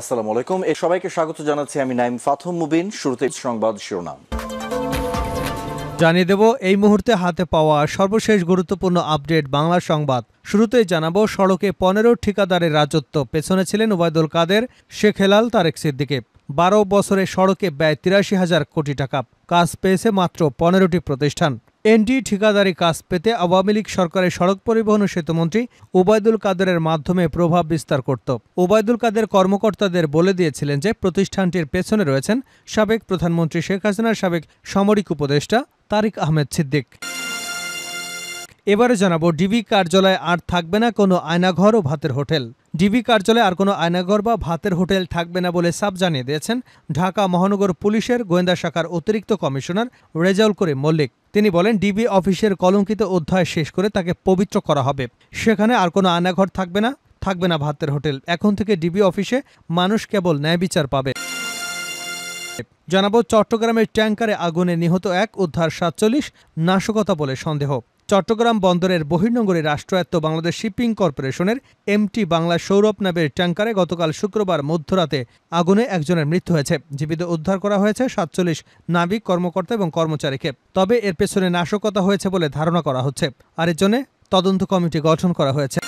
আসসালামু আলাইকুম এ সবাইকে স্বাগত জানাচ্ছি আমি নাইম ফাথম মুবিন শুরুতে সংবাদ শিরোনাম জানিয়ে দেব এই মুহূর্তে হাতে পাওয়া সর্বশেষ গুরুত্বপূর্ণ আপডেট বাংলা সংবাদ শুরুতেই জানাবো সড়কে পনেরো ঠিকাদারের রাজত্ব পেছনে ছিলেন ওবায়দুল কাদের শেখ হেলাল তারেক সিদ্দিকে বারো বছরে সড়কে ব্যয় তিরাশি হাজার কোটি টাকা কাজ পেয়েছে মাত্র পনেরোটি প্রতিষ্ঠান এনটি ঠিকাদারি কাজ পেতে আওয়ামী লীগ সরকারের সড়ক পরিবহন ও সেতুমন্ত্রী ওবায়দুল কাদেরের মাধ্যমে প্রভাব বিস্তার করত ওবায়দুল কাদের কর্মকর্তাদের বলে দিয়েছিলেন যে প্রতিষ্ঠানটির পেছনে রয়েছেন সাবেক প্রধানমন্ত্রী শেখ হাসিনার সাবেক সামরিক উপদেষ্টা তারিক আহমেদ সিদ্দিক এবারে জানাবো ডিবি কার্যালয়ে আর থাকবে না কোনো আয়নাঘর ও ভাতের হোটেল ডিবি কার্যালয়ে আর কোনো আয়নাঘর বা ভাতের হোটেল থাকবে না বলে সাব জানিয়ে দিয়েছেন ঢাকা মহানগর পুলিশের গোয়েন্দা শাখার অতিরিক্ত কমিশনার রেজাউল করিম মল্লিক তিনি বলেন ডিবি অফিসের কলঙ্কিত অধ্যায় শেষ করে তাকে পবিত্র করা হবে সেখানে আর কোনো আয়নাঘর থাকবে না থাকবে না ভাতের হোটেল এখন থেকে ডিবি অফিসে মানুষ কেবল ন্যায় বিচার পাবে জানাবো চট্টগ্রামের ট্যাঙ্কারে আগুনে নিহত এক উদ্ধার সাতচল্লিশ নাশকতা বলে সন্দেহ চট্টগ্রাম বন্দরের বহির্নগরে রাষ্ট্রায়ত্ত বাংলাদেশ শিপিং কর্পোরেশনের এমটি বাংলা সৌরভ নামের ট্যাঙ্কারে গতকাল শুক্রবার মধ্যরাতে আগুনে একজনের মৃত্যু হয়েছে জীবিত উদ্ধার করা হয়েছে সাতচল্লিশ নাবিক কর্মকর্তা এবং কর্মচারীকে তবে এর পেছনে নাশকতা হয়েছে বলে ধারণা করা হচ্ছে আর এর জন্য তদন্ত কমিটি গঠন করা হয়েছে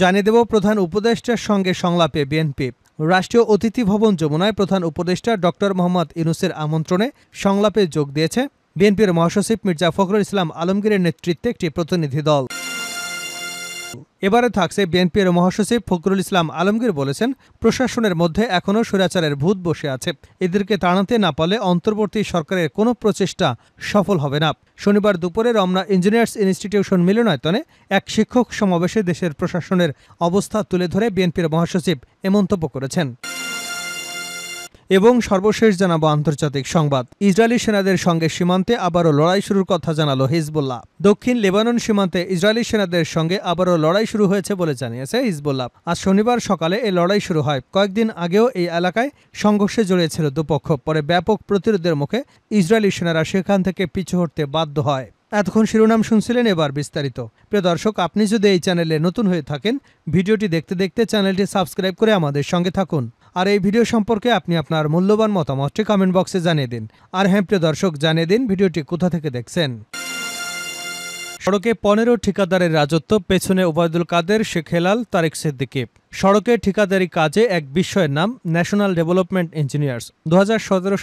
জানিয়ে দেব প্রধান উপদেষ্টার সঙ্গে সংলাপে বিএনপি রাষ্ট্রীয় অতিথি ভবন যমুনায় প্রধান উপদেষ্টা ডক্টর মোহাম্মদ ইনুসের আমন্ত্রণে সংলাপে যোগ দিয়েছে বিএনপির মহাসচিব মির্জা ফখরুল ইসলাম আলমগীরের নেতৃত্বে একটি প্রতিনিধি দল এবারে থাকছে বিএনপির মহাসচিব ফখরুল ইসলাম আলমগীর বলেছেন প্রশাসনের মধ্যে এখনও সুরাচারের ভূত বসে আছে এদেরকে তাড়াতে না পারলে অন্তর্বর্তী সরকারের কোনো প্রচেষ্টা সফল হবে না শনিবার দুপুরে রমনা ইঞ্জিনিয়ার্স ইনস্টিটিউশন মিলনায়তনে এক শিক্ষক সমাবেশে দেশের প্রশাসনের অবস্থা তুলে ধরে বিএনপির মহাসচিব এ মন্তব্য করেছেন এবং সর্বশেষ জানাবো আন্তর্জাতিক সংবাদ ইসরায়েলি সেনাদের সঙ্গে সীমান্তে আবারও লড়াই শুরুর কথা জানালো হিজবুল্লাহ দক্ষিণ লেবানন সীমান্তে ইসরায়েলি সেনাদের সঙ্গে আবারও লড়াই শুরু হয়েছে বলে জানিয়েছে হিজবুল্লাহ আজ শনিবার সকালে এই লড়াই শুরু হয় কয়েকদিন আগেও এই এলাকায় সংঘর্ষে জড়িয়েছিল দুপক্ষ পরে ব্যাপক প্রতিরোধের মুখে ইসরায়েলি সেনারা সেখান থেকে পিছু হটতে বাধ্য হয় এতক্ষণ শিরোনাম শুনছিলেন এবার বিস্তারিত প্রিয় দর্শক আপনি যদি এই চ্যানেলে নতুন হয়ে থাকেন ভিডিওটি দেখতে দেখতে চ্যানেলটি সাবস্ক্রাইব করে আমাদের সঙ্গে থাকুন আর এই ভিডিও সম্পর্কে আপনি আপনার মূল্যবান মতামতটি কমেন্ট বক্সে জানিয়ে দিন আর হ্যাঁ প্রিয় দর্শক জানিয়ে দিন ভিডিওটি কোথা থেকে দেখছেন সড়কে পনেরো ঠিকাদারের রাজত্ব পেছনে ওবায়দুল কাদের শেখ হেলাল তারেক সিদ্দিকে সড়কে ঠিকাদারি কাজে এক বিষয়ের নাম ন্যাশনাল ডেভেলপমেন্ট ইঞ্জিনিয়ার্স দু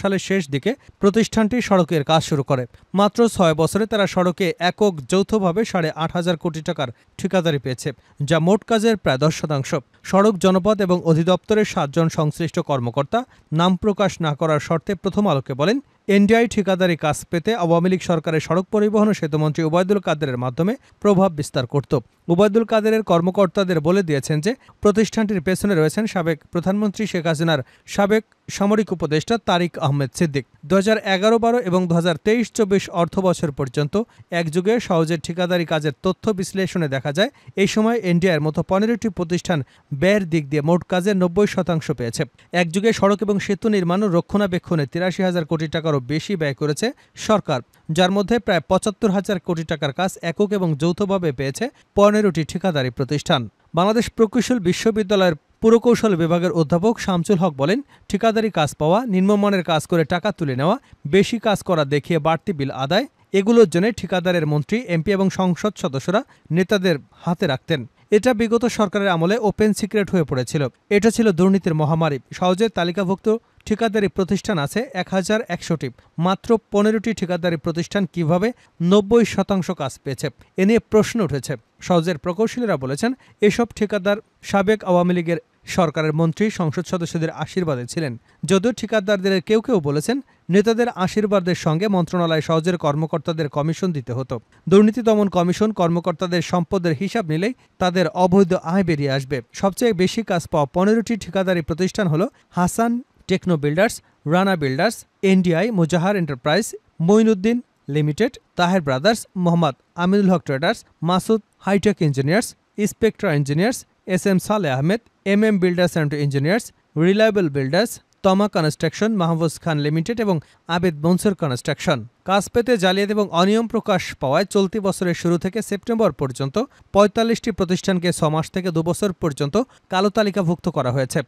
সালের শেষ দিকে প্রতিষ্ঠানটি সড়কের কাজ শুরু করে মাত্র ছয় বছরে তারা সড়কে একক যৌথভাবে সাড়ে আট হাজার কোটি টাকার ঠিকাদারি পেয়েছে যা মোট কাজের প্রায় দশ শতাংশ সড়ক জনপদ এবং অধিদপ্তরের সাতজন সংশ্লিষ্ট কর্মকর্তা নাম প্রকাশ না করার শর্তে প্রথম আলোকে বলেন এনডিআই ঠিকাদারি কাজ পেতে আওয়ামী লীগ সরকারের সড়ক পরিবহন ও সেতুমন্ত্রী ওবায়দুল কাদেরের মাধ্যমে প্রভাব বিস্তার করত মুবায়দুল কাদেরের কর্মকর্তাদের বলে দিয়েছেন যে প্রতিষ্ঠানটির পেছনে রয়েছেন সাবেক প্রধানমন্ত্রী শেখ হাসিনার সাবেক সামরিক উপদেষ্টা তারিক আহমেদ সিদ্দিক দু হাজার এগারো বারো এবং দু হাজার তেইশ চব্বিশ অর্থ বছর পর্যন্ত একযুগে সহজের ঠিকাদারি কাজের তথ্য বিশ্লেষণে দেখা যায় এই সময় এনডিআর মতো পনেরোটি প্রতিষ্ঠান ব্যয়ের দিক দিয়ে মোট কাজের নব্বই শতাংশ পেয়েছে একযুগে সড়ক এবং সেতু নির্মাণ ও রক্ষণাবেক্ষণে তিরাশি হাজার কোটি টাকারও বেশি ব্যয় করেছে সরকার যার মধ্যে প্রায় পঁচাত্তর হাজার কোটি টাকার কাজ একক এবং যৌথভাবে পেয়েছে পনেরোটি ঠিকাদারি প্রতিষ্ঠান বাংলাদেশ প্রকৌশল বিশ্ববিদ্যালয়ের পুরকৌশল বিভাগের অধ্যাপক শামসুল হক বলেন ঠিকাদারি কাজ পাওয়া নিম্নমানের কাজ করে টাকা তুলে নেওয়া বেশি কাজ করা দেখিয়ে বাড়তি বিল আদায় এগুলোর জন্য ঠিকাদারের মন্ত্রী এমপি এবং সংসদ সদস্যরা নেতাদের হাতে রাখতেন এটা বিগত সরকারের আমলে ওপেন সিক্রেট হয়ে পড়েছিল এটা ছিল দুর্নীতির মহামারী সহজে তালিকাভুক্ত ঠিকাদারি প্রতিষ্ঠান আছে এক হাজার একশোটি মাত্র পনেরোটি ঠিকাদারি প্রতিষ্ঠান কিভাবে নব্বই শতাংশ কাজ পেয়েছে এ নিয়ে প্রশ্ন উঠেছে সহজের প্রকৌশলীরা বলেছেন এসব ঠিকাদার সাবেক আওয়ামী লীগের সরকারের মন্ত্রী সংসদ সদস্যদের আশীর্বাদে ছিলেন যদিও ঠিকাদারদের কেউ কেউ বলেছেন নেতাদের আশীর্বাদের সঙ্গে মন্ত্রণালয় সহজের কর্মকর্তাদের কমিশন দিতে হতো দুর্নীতি দমন কমিশন কর্মকর্তাদের সম্পদের হিসাব নিলেই তাদের অবৈধ আয় বেরিয়ে আসবে সবচেয়ে বেশি কাজ পাওয়া পনেরোটি ঠিকাদারি প্রতিষ্ঠান হল Hasan techno builders Rana builders NDI Mujahar enterprise Moinuddin limited Taher brothers Mohammad Aminul Haque traders Masud hi tech engineers spectra engineers S M Saleh Ahmed M M builders and engineers reliable builders Toma construction Mahbuz Khan limited এবং আবেদ মনসুর কনস্ট্রাকশন কাজ পেতে জালিয়াত এবং অনিয়ম প্রকাশ পাওয়ায় চলতি বছরের শুরু থেকে সেপ্টেম্বর পর্যন্ত পঁয়তাল্লিশটি প্রতিষ্ঠানকে ছমাস থেকে দুবছর পর্যন্ত কালো তালিকাভুক্ত করা হয়েছে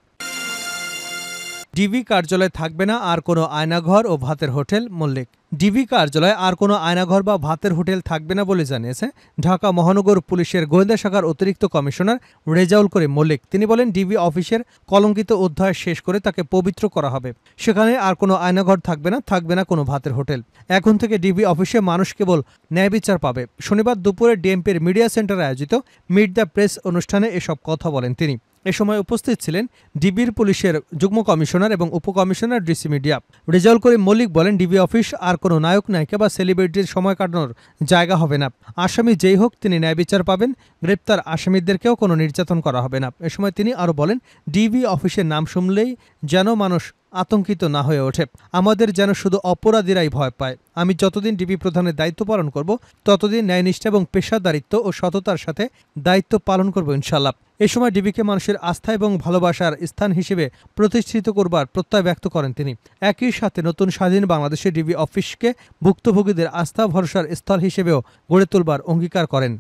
ডিবি কার্যালয়ে থাকবে না আর কোনো আয়নাঘর ও ভাতের হোটেল মল্লিক ডিবি কার্যালয়ে আর কোনো আয়নাঘর বা ভাতের হোটেল থাকবে না বলে জানিয়েছে ঢাকা মহানগর পুলিশের গোয়েন্দা শাখার অতিরিক্ত কমিশনার রেজাউল করে মল্লিক তিনি বলেন ডিবি অফিসের কলঙ্কিত অধ্যায় শেষ করে তাকে পবিত্র করা হবে সেখানে আর কোনো আয়নাঘর থাকবে না থাকবে না কোনো ভাতের হোটেল এখন থেকে ডিবি অফিসে মানুষ কেবল ন্যায় বিচার পাবে শনিবার দুপুরে ডিএমপির মিডিয়া সেন্টারে আয়োজিত মিট দ্য প্রেস অনুষ্ঠানে এসব কথা বলেন তিনি এ সময় উপস্থিত ছিলেন ডিবির পুলিশের যুগ্ম কমিশনার এবং উপকমিশনার ডিসি মিডিয়া রেজাউল করিম মল্লিক বলেন ডিবি অফিস আর কোনো নায়ক নায়িকা বা সেলিব্রিটির সময় কাটানোর জায়গা হবে না আসামি যেই হোক তিনি ন্যায় বিচার পাবেন গ্রেপ্তার আসামিদেরকেও কোনো নির্যাতন করা হবে না এ সময় তিনি আরও বলেন ডিবি অফিসের নাম শুনলেই যেন মানুষ আতঙ্কিত না হয়ে ওঠে আমাদের যেন শুধু অপরাধীরাই ভয় পায় আমি যতদিন ডিবি প্রধানের দায়িত্ব পালন করব ততদিন ন্যায়নিষ্ঠা এবং পেশাদারিত্ব ও সততার সাথে দায়িত্ব পালন করব ইনশাল্লাহ এ সময় ডিবিকে মানুষের আস্থা এবং ভালোবাসার স্থান হিসেবে প্রতিষ্ঠিত করবার প্রত্যয় ব্যক্ত করেন তিনি একই সাথে নতুন স্বাধীন বাংলাদেশে ডিবি অফিসকে ভুক্তভোগীদের আস্থা ভরসার স্থল হিসেবেও গড়ে তুলবার অঙ্গীকার করেন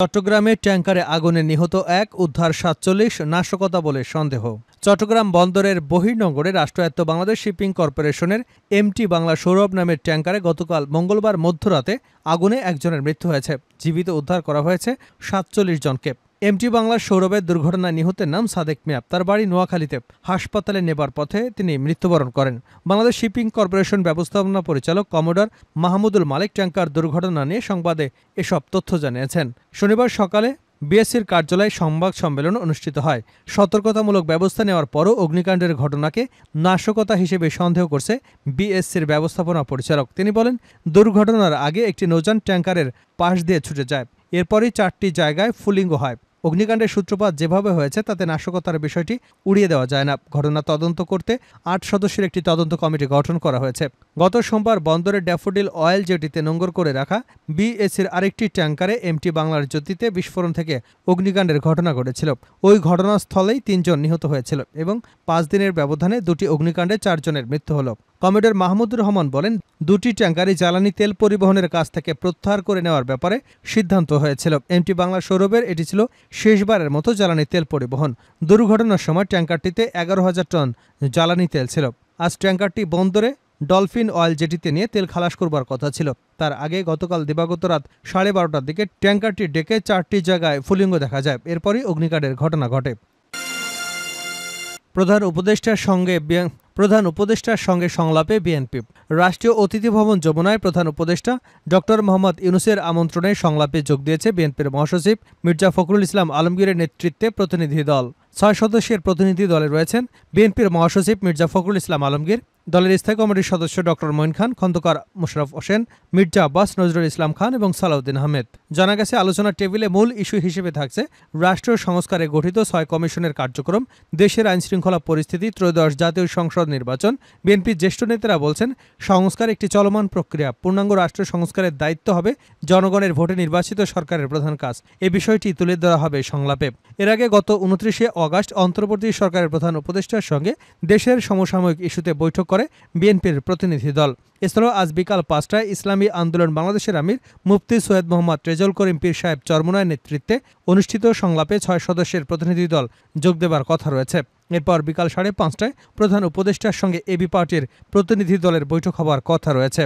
চট্টগ্রামে ট্যাঙ্কারে আগুনে নিহত এক উদ্ধার সাতচল্লিশ নাশকতা বলে সন্দেহ চট্টগ্রাম বন্দরের বহির্নগরে রাষ্ট্রায়ত্ত বাংলাদেশ শিপিং কর্পোরেশনের এমটি বাংলা সৌরভ নামের ট্যাঙ্কারে গতকাল মঙ্গলবার মধ্যরাতে আগুনে একজনের মৃত্যু হয়েছে জীবিত উদ্ধার করা হয়েছে সাতচল্লিশ জনকে এমটি বাংলার সৌরভের দুর্ঘটনায় নিহতের নাম সাদেক মিয়া তার বাড়ি নোয়াখালীতে হাসপাতালে নেবার পথে তিনি মৃত্যুবরণ করেন বাংলাদেশ শিপিং কর্পোরেশন ব্যবস্থাপনা পরিচালক কমোডার মাহমুদুল মালিক ট্যাঙ্কার দুর্ঘটনা নিয়ে সংবাদে এসব তথ্য জানিয়েছেন শনিবার সকালে বিএসসির কার্যালয়ে সংবাদ সম্মেলন অনুষ্ঠিত হয় সতর্কতামূলক ব্যবস্থা নেওয়ার পরও অগ্নিকাণ্ডের ঘটনাকে নাশকতা হিসেবে সন্দেহ করছে বিএসসির ব্যবস্থাপনা পরিচালক তিনি বলেন দুর্ঘটনার আগে একটি নৌজান ট্যাঙ্কারের পাশ দিয়ে ছুটে যায় এরপরই চারটি জায়গায় ফুলিঙ্গ হয় অগ্নিকাণ্ডের সূত্রপাত যেভাবে হয়েছে তাতে নাশকতার বিষয়টি উড়িয়ে দেওয়া যায় না ঘটনা তদন্ত করতে আট সদস্যের একটি তদন্ত কমিটি গঠন করা হয়েছে গত সোমবার বন্দরের ড্যাফোডিল অয়েল জেটিতে নোঙ্গর করে রাখা বিএসির আরেকটি ট্যাঙ্কারে এমটি বাংলার জ্যোতিতে বিস্ফোরণ থেকে অগ্নিকাণ্ডের ঘটনা ঘটেছিল ওই ঘটনাস্থলেই তিনজন নিহত হয়েছিল এবং পাঁচ দিনের ব্যবধানে দুটি অগ্নিকাণ্ডে চারজনের মৃত্যু হলো কমেডর মাহমুদুর রহমান বলেন দুটি ট্যাঙ্কারি জ্বালানি তেল পরিবহনের কাজ থেকে প্রত্যাহার করে নেওয়ার ব্যাপারে সিদ্ধান্ত হয়েছিল এমটি বাংলা সৌরভের এটি ছিল শেষবারের মতো জ্বালানি তেল পরিবহন দুর্ঘটনার সময় ট্যাঙ্কারটিতে এগারো হাজার টন জ্বালানি তেল ছিল আজ ট্যাঙ্কারটি বন্দরে ডলফিন অয়েল জেটিতে নিয়ে তেল খালাস করবার কথা ছিল তার আগে গতকাল দিবাগত রাত সাড়ে বারোটার দিকে ট্যাঙ্কারটি ডেকে চারটি জায়গায় ফুলিঙ্গ দেখা যায় এরপরই অগ্নিকাণ্ডের ঘটনা ঘটে প্রধান উপদেষ্টার সঙ্গে প্রধান উপদেষ্টার সঙ্গে সংলাপে বিএনপি রাষ্ট্রীয় অতিথি ভবন যমুনায় প্রধান উপদেষ্টা ডক্টর মোহাম্মদ ইউনুসের আমন্ত্রণে সংলাপে যোগ দিয়েছে বিএনপির মহাসচিব মির্জা ফখরুল ইসলাম আলমগীরের নেতৃত্বে প্রতিনিধি দল ছয় সদস্যের প্রতিনিধি দলে রয়েছেন বিএনপির মহাসচিব মির্জা ফখরুল ইসলাম আলমগীর দলের স্থায়ী কমিটির সদস্য ডক্টর মইন খান খন্দকার মুশরফ হোসেন মির্জা আব্বাস নজরুল ইসলাম খান এবং সালাউদ্দিন আহমেদ জানা গেছে আলোচনার টেবিলে মূল ইস্যু হিসেবে থাকছে রাষ্ট্রীয় সংস্কারে গঠিত ছয় কমিশনের কার্যক্রম দেশের আইনশৃঙ্খলা পরিস্থিতি ত্রয়োদশ জাতীয় সংসদ নির্বাচন বিএনপির জ্যেষ্ঠ নেতারা বলছেন সংস্কার একটি চলমান প্রক্রিয়া পূর্ণাঙ্গ রাষ্ট্রীয় সংস্কারের দায়িত্ব হবে জনগণের ভোটে নির্বাচিত সরকারের প্রধান কাজ এ বিষয়টি তুলে ধরা হবে সংলাপে এর আগে গত উনত্রিশে অগাস্ট অন্তর্বর্তী সরকারের প্রধান উপদেষ্টার সঙ্গে দেশের সমসাময়িক ইস্যুতে বৈঠক করে বিএনপির প্রতিনিধি দল এছাড়াও আজ বিকাল পাঁচটায় ইসলামী আন্দোলন বাংলাদেশের আমির মুফতি সৈয়দ মোহাম্মদ রেজল করিম পীর সাহেব চরমনায় নেতৃত্বে অনুষ্ঠিত সংলাপে ছয় সদস্যের প্রতিনিধি দল যোগ দেবার কথা রয়েছে এরপর বিকাল সাড়ে পাঁচটায় প্রধান উপদেষ্টার সঙ্গে এবি পার্টির প্রতিনিধি দলের বৈঠক হওয়ার কথা রয়েছে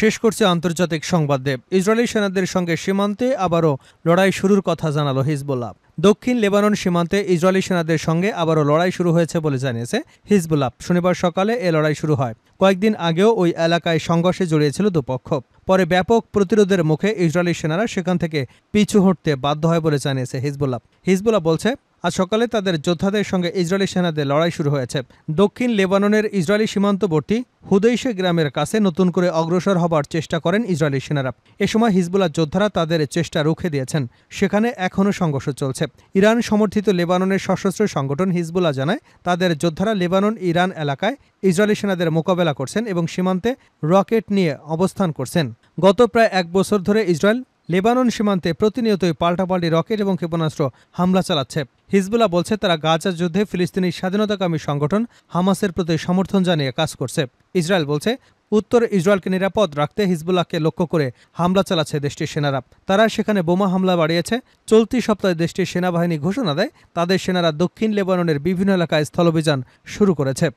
শেষ করছে আন্তর্জাতিক সংবাদ দেব ইসরায়েলি সেনাদের সঙ্গে সীমান্তে আবারও লড়াই শুরুর কথা জানালো হিজবুল্লাহ দক্ষিণ লেবানন সীমান্তে ইসরায়েলি সেনাদের সঙ্গে আবারও লড়াই শুরু হয়েছে বলে জানিয়েছে হিজবুল্লাহ শনিবার সকালে এ লড়াই শুরু হয় কয়েকদিন আগেও ওই এলাকায় সংঘর্ষে জড়িয়েছিল দুপক্ষ পরে ব্যাপক প্রতিরোধের মুখে ইসরায়েলি সেনারা সেখান থেকে পিছু হটতে বাধ্য হয় বলে জানিয়েছে হিজবুল্লাহ হিজবুল্লাহ বলছে আজ সকালে তাদের যোদ্ধাদের সঙ্গে ইসরায়েলি সেনাদের লড়াই শুরু হয়েছে দক্ষিণ লেবাননের ইসরায়েলি সীমান্তবর্তী হুদৈশে গ্রামের কাছে নতুন করে অগ্রসর হবার চেষ্টা করেন ইসরায়েলি সেনারা এ সময় হিজবুল্লাহ যোদ্ধারা তাদের চেষ্টা রুখে দিয়েছেন সেখানে এখনও সংঘর্ষ চলছে ইরান সমর্থিত লেবাননের সশস্ত্র সংগঠন হিজবুল্লাহ জানায় তাদের যোদ্ধারা লেবানন ইরান এলাকায় ইসরায়েলি সেনাদের মোকাবেলা করছেন এবং সীমান্তে রকেট নিয়ে অবস্থান করছেন গত প্রায় এক বছর ধরে ইসরায়েল লেবানন সীমান্তে প্রতিনিয়তই পাল্টাপাল্টি রকেট এবং ক্ষেপণাস্ত্র হামলা চালাচ্ছে হিজবুল্লাহ বলছে তারা গাজার যুদ্ধে ফিলিস্তিনি স্বাধীনতাকামী সংগঠন হামাসের প্রতি সমর্থন জানিয়ে কাজ করছে ইসরায়েল বলছে উত্তর ইসরায়েলকে নিরাপদ রাখতে হিজবুল্লাহকে লক্ষ্য করে হামলা চালাচ্ছে দেশটির সেনারা তারা সেখানে বোমা হামলা বাড়িয়েছে চলতি সপ্তাহে দেশটির সেনাবাহিনী ঘোষণা দেয় তাদের সেনারা দক্ষিণ লেবাননের বিভিন্ন এলাকায় স্থলভিযান শুরু করেছে